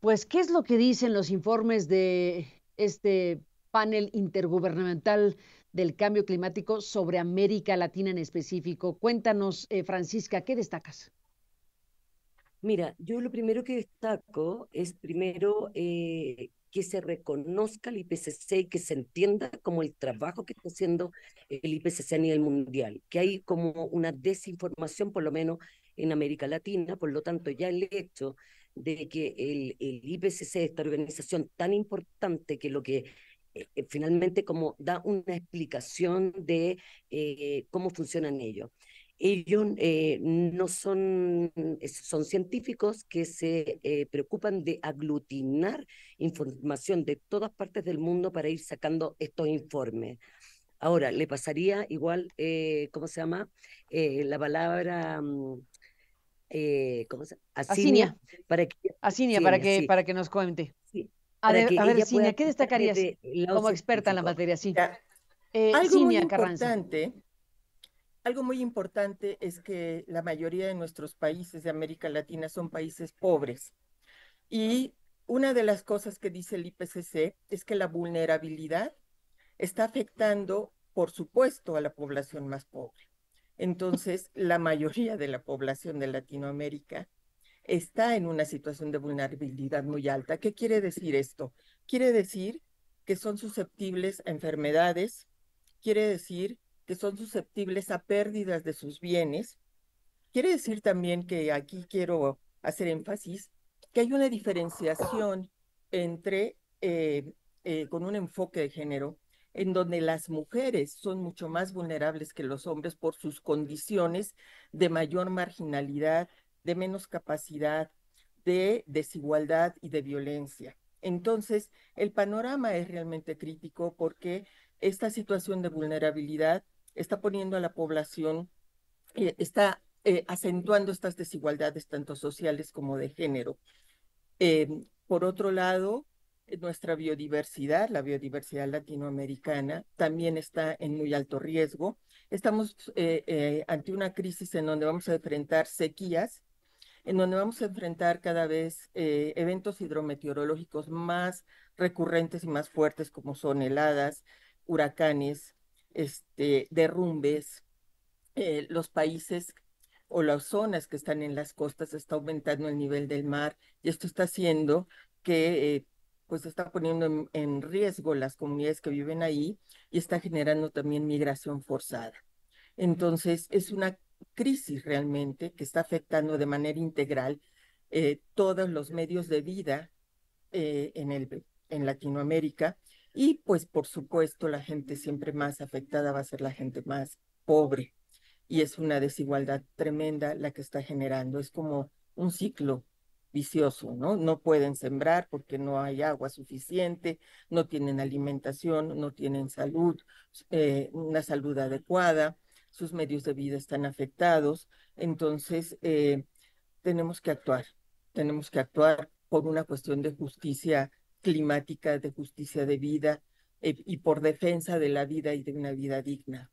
Pues, ¿qué es lo que dicen los informes de este panel intergubernamental del cambio climático sobre América Latina en específico? Cuéntanos, eh, Francisca, ¿qué destacas? Mira, yo lo primero que destaco es primero eh, que se reconozca el IPCC y que se entienda como el trabajo que está haciendo el IPCC a nivel mundial, que hay como una desinformación, por lo menos en América Latina, por lo tanto ya el hecho de que el, el IPCC, esta organización tan importante que lo que eh, eh, finalmente como da una explicación de eh, cómo funcionan ellos. Ellos no son, son científicos que se preocupan de aglutinar información de todas partes del mundo para ir sacando estos informes. Ahora, le pasaría igual, ¿cómo se llama? la palabra... Mm, eh, ¿cómo se Asinia, Para que, para, que, nos cuente. A, ver, Asinia, ¿qué destacarías como experta en la materia? Eh, algo muy importante, algo muy importante es que la mayoría de nuestros países de América Latina son países pobres. Y una de las cosas que dice el IPCC es que la vulnerabilidad está afectando, por supuesto, a la población más pobre. Entonces, la mayoría de la población de Latinoamérica está en una situación de vulnerabilidad muy alta. ¿Qué quiere decir esto? Quiere decir que son susceptibles a enfermedades, quiere decir que son susceptibles a pérdidas de sus bienes. Quiere decir también que aquí quiero hacer énfasis que hay una diferenciación entre, eh, eh, con un enfoque de género, en donde las mujeres son mucho más vulnerables que los hombres por sus condiciones de mayor marginalidad, de menos capacidad, de desigualdad y de violencia. Entonces, el panorama es realmente crítico porque esta situación de vulnerabilidad está poniendo a la población, eh, está eh, acentuando estas desigualdades tanto sociales como de género. Em, por otro lado, nuestra biodiversidad, la biodiversidad latinoamericana, también está en muy alto riesgo. Estamos eh, eh, ante una crisis en donde vamos a enfrentar sequías, en donde vamos a enfrentar cada vez eh, eventos hidrometeorológicos más recurrentes y más fuertes, como son heladas, huracanes, este, derrumbes. los países o las zonas que están en las costas está aumentando el nivel del mar y esto está haciendo que pues está poniendo en, riesgo las comunidades que viven ahí y está generando también migración forzada. Entonces, es una crisis realmente que está afectando de manera integral eh, todos los medios de vida eh, en, el, en Latinoamérica y pues por supuesto la gente siempre más afectada va a ser la gente más pobre y es una desigualdad tremenda la que está generando, es como un ciclo vicioso, ¿no? No pueden sembrar porque no hay agua suficiente, no tienen alimentación, no tienen salud, eh, una salud adecuada, sus medios de vida están afectados. Entonces, eh, tenemos que actuar, tenemos que actuar por una cuestión de justicia climática, de justicia de vida eh, y por defensa de la vida y de una vida digna.